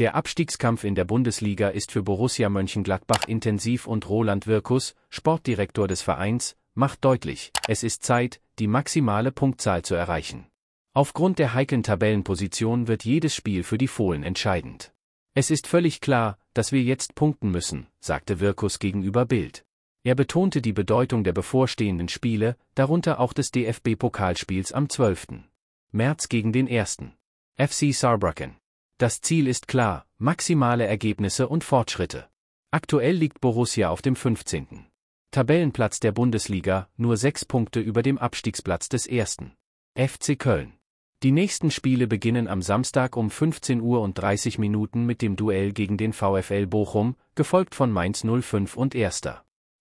Der Abstiegskampf in der Bundesliga ist für Borussia Mönchengladbach intensiv und Roland Wirkus, Sportdirektor des Vereins, macht deutlich, es ist Zeit, die maximale Punktzahl zu erreichen. Aufgrund der heiklen Tabellenposition wird jedes Spiel für die Fohlen entscheidend. Es ist völlig klar, dass wir jetzt punkten müssen, sagte Wirkus gegenüber Bild. Er betonte die Bedeutung der bevorstehenden Spiele, darunter auch des DFB-Pokalspiels am 12. März gegen den 1. FC Saarbrücken. Das Ziel ist klar, maximale Ergebnisse und Fortschritte. Aktuell liegt Borussia auf dem 15. Tabellenplatz der Bundesliga, nur sechs Punkte über dem Abstiegsplatz des 1. FC Köln. Die nächsten Spiele beginnen am Samstag um 15.30 Uhr mit dem Duell gegen den VfL Bochum, gefolgt von Mainz 05 und 1.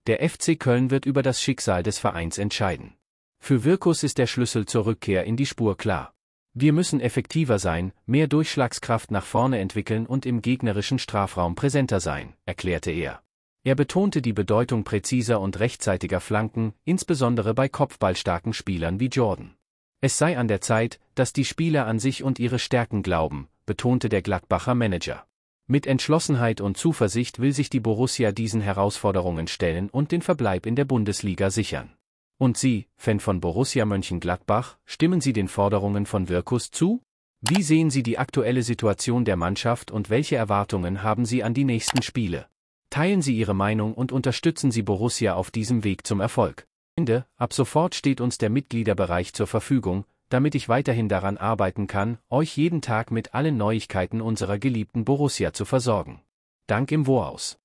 Der FC Köln wird über das Schicksal des Vereins entscheiden. Für Wirkus ist der Schlüssel zur Rückkehr in die Spur klar. Wir müssen effektiver sein, mehr Durchschlagskraft nach vorne entwickeln und im gegnerischen Strafraum präsenter sein, erklärte er. Er betonte die Bedeutung präziser und rechtzeitiger Flanken, insbesondere bei kopfballstarken Spielern wie Jordan. Es sei an der Zeit, dass die Spieler an sich und ihre Stärken glauben, betonte der Gladbacher Manager. Mit Entschlossenheit und Zuversicht will sich die Borussia diesen Herausforderungen stellen und den Verbleib in der Bundesliga sichern. Und Sie, Fan von Borussia Mönchengladbach, stimmen Sie den Forderungen von Wirkus zu? Wie sehen Sie die aktuelle Situation der Mannschaft und welche Erwartungen haben Sie an die nächsten Spiele? Teilen Sie Ihre Meinung und unterstützen Sie Borussia auf diesem Weg zum Erfolg. Ende, ab sofort steht uns der Mitgliederbereich zur Verfügung, damit ich weiterhin daran arbeiten kann, euch jeden Tag mit allen Neuigkeiten unserer geliebten Borussia zu versorgen. Dank im Voraus.